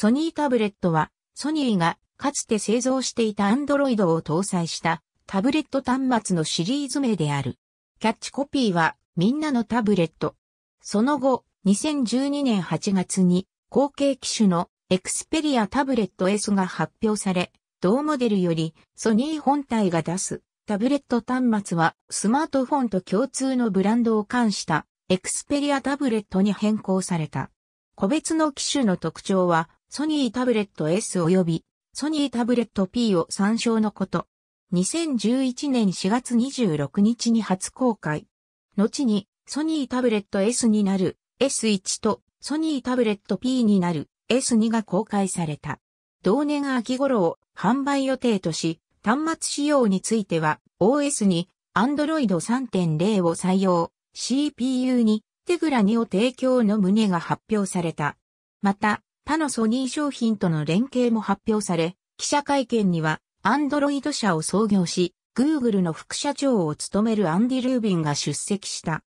ソニータブレットは、ソニーがかつて製造していた Android を搭載したタブレット端末のシリーズ名である。キャッチコピーは、みんなのタブレット。その後、2012年8月に、後継機種のエクスペリアタブレット S が発表され、同モデルよりソニー本体が出すタブレット端末はスマートフォンと共通のブランドを冠したエクスペリアタブレットに変更された。個別の機種の特徴はソニータブレット S 及びソニータブレット P を参照のこと。2011年4月26日に初公開。後にソニータブレット S になる S1 とソニータブレット P になる S2 が公開された。同年秋頃を販売予定とし、端末仕様については OS に Android 3.0を採用、CPU にテグラ2を提供の旨が発表された。また、他のソニー商品との連携も発表され、記者会見には、アンドロイド社を創業し、Google の副社長を務めるアンディ・ルービンが出席した。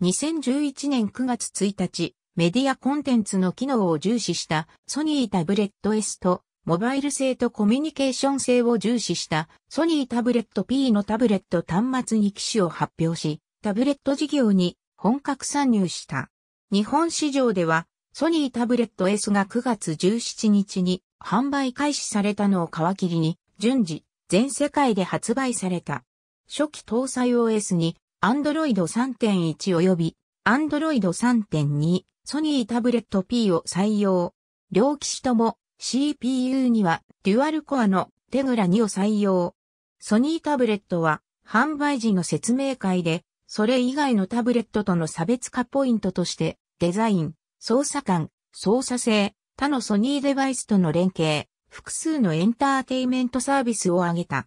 2011年9月1日、メディアコンテンツの機能を重視したソニータブレット S とモバイル性とコミュニケーション性を重視したソニータブレット P のタブレット端末に機種を発表し、タブレット事業に本格参入した。日本市場ではソニータブレット S が9月17日に販売開始されたのを皮切りに、順次、全世界で発売された。初期搭載 OS に、Android 3.1及び Android 3.2、ソニータブレット P を採用。両機種とも CPU にはデュアルコアのテグラ2を採用。ソニータブレットは販売時の説明会で、それ以外のタブレットとの差別化ポイントとして、デザイン、操作感、操作性、他のソニーデバイスとの連携、複数のエンターテイメントサービスを挙げた。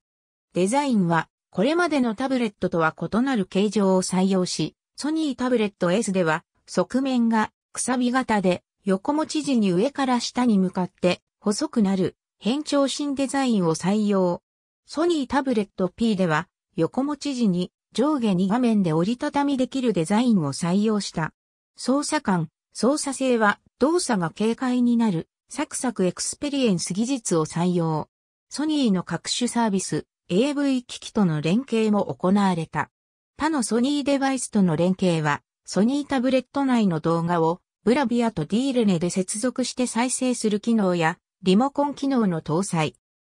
デザインは、これまでのタブレットとは異なる形状を採用し、ソニータブレット S では、側面がくさび型で、横持ち時に上から下に向かって細くなる変調新デザインを採用。ソニータブレット P では、横持ち時に上下に画面で折りたたみできるデザインを採用した。操作感、操作性は動作が軽快になるサクサクエクスペリエンス技術を採用。ソニーの各種サービス AV 機器との連携も行われた。他のソニーデバイスとの連携はソニータブレット内の動画をブラビアとディーレネで接続して再生する機能やリモコン機能の搭載。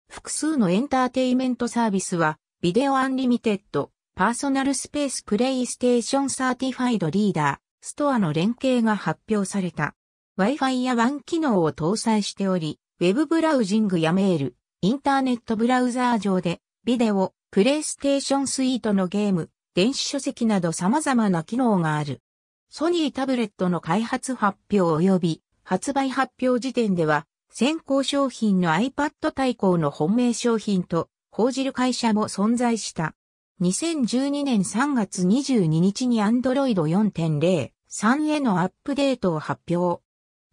複数のエンターテイメントサービスはビデオアンリミテッド、パーソナルスペースプレイステーションサーティファイドリーダー、ストアの連携が発表された。Wi-Fi や WAN 機能を搭載しており、Web ブラウジングやメール、インターネットブラウザー上で、ビデオ、プレイステーションスイートのゲーム、電子書籍など様々な機能がある。ソニータブレットの開発発表及び発売発表時点では、先行商品の iPad 対抗の本命商品と報じる会社も存在した。2012年3月22日に Android 4.0 3へのアップデートを発表。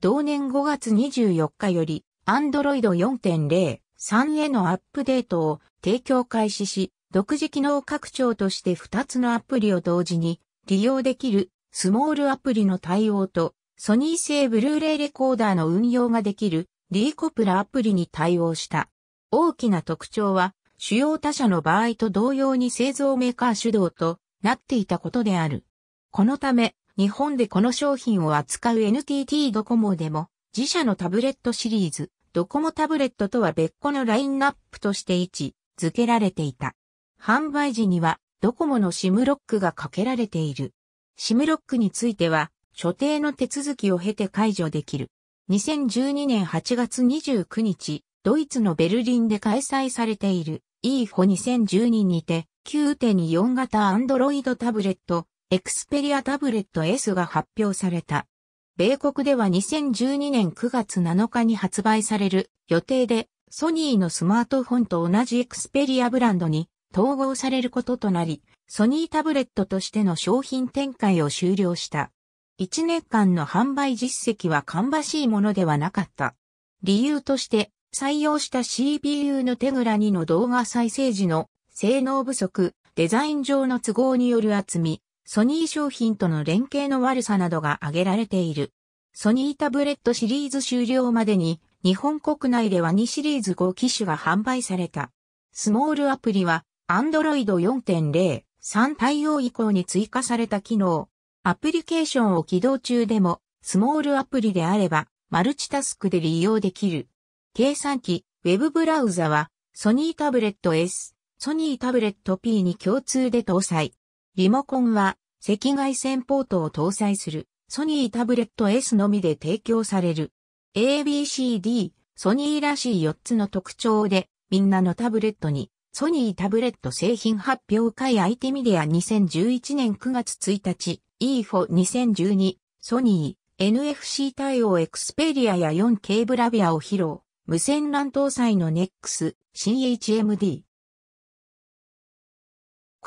同年5月24日より、Android 4.03へのアップデートを提供開始し、独自機能拡張として2つのアプリを同時に利用できるスモールアプリの対応と、ソニー製ブルーレイレコーダーの運用ができるリーコプラアプリに対応した。大きな特徴は、主要他社の場合と同様に製造メーカー主導となっていたことである。このため、日本でこの商品を扱う NTT ドコモでも、自社のタブレットシリーズ、ドコモタブレットとは別個のラインナップとして位置付けられていた。販売時には、ドコモの SIM ロックがかけられている。SIM ロックについては、所定の手続きを経て解除できる。2012年8月29日、ドイツのベルリンで開催されている EFO2012 にて9.4型アンドロイドタブレットエクスペリアタブレット S が発表された。米国では2012年9月7日に発売される予定で、ソニーのスマートフォンと同じエクスペリアブランドに統合されることとなり、ソニータブレットとしての商品展開を終了した。1年間の販売実績は芳しいものではなかった。理由として、採用した CPU のテグラ2の動画再生時の性能不足、デザイン上の都合による厚み、ソニー商品との連携の悪さなどが挙げられている。ソニータブレットシリーズ終了までに、日本国内では2シリーズ5機種が販売された。スモールアプリは、Android 4.0、3対応以降に追加された機能。アプリケーションを起動中でも、スモールアプリであれば、マルチタスクで利用できる。計算機、ウェブブラウザは、ソニータブレット S、ソニータブレット P に共通で搭載。リモコンは赤外線ポートを搭載するソニータブレット S のみで提供される。ABCD ソニーらしい4つの特徴でみんなのタブレットにソニータブレット製品発表会アイテミディア2011年9月1日 E42012 ソニー NFC 対応エクスペリアや 4K ブラビアを披露無線 LAN 搭載の NEX CHMD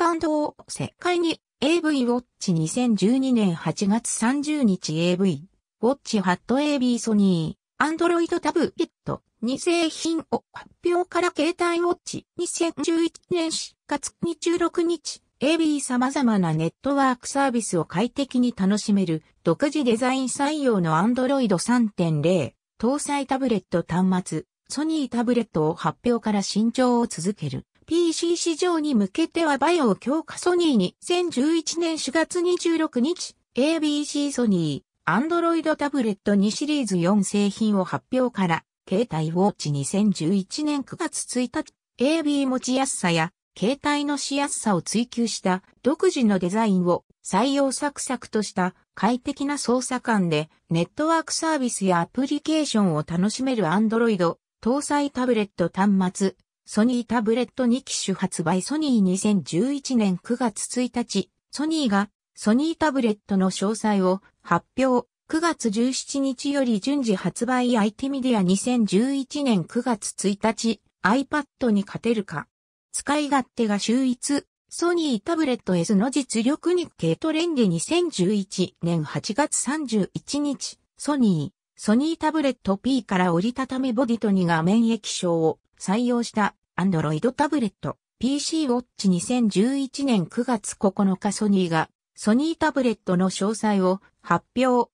感動を石に AV ウォッチ2012年8月30日 AV ウォッチハット AB ソニーアンドロイドタブレット2製品を発表から携帯ウォッチ2011年4月26日 AB 様々なネットワークサービスを快適に楽しめる独自デザイン採用のアンドロイド3.0搭載タブレット端末ソニータブレットを発表から新調を続ける。PC 市場に向けてはバイオを強化ソニーに2011年4月26日 ABC ソニー Android タブレット2シリーズ4製品を発表から携帯ウォッチ2011年9月1日 AB 持ちやすさや携帯のしやすさを追求した独自のデザインを採用サクサクとした快適な操作感でネットワークサービスやアプリケーションを楽しめる Android 搭載タブレット端末ソニータブレット2機種発売ソニー2011年9月1日、ソニーがソニータブレットの詳細を発表。9月17日より順次発売 IT メディア2011年9月1日 iPad に勝てるか。使い勝手が秀逸。ソニータブレット S の実力日経トレンディ2011年8月31日。ソニー、ソニータブレット P から折りたためボディと2画面液晶を採用した Android タブレット PC Watch 2011年9月9日ソニーがソニータブレットの詳細を発表。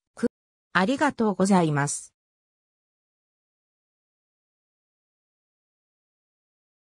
ありがとうございます。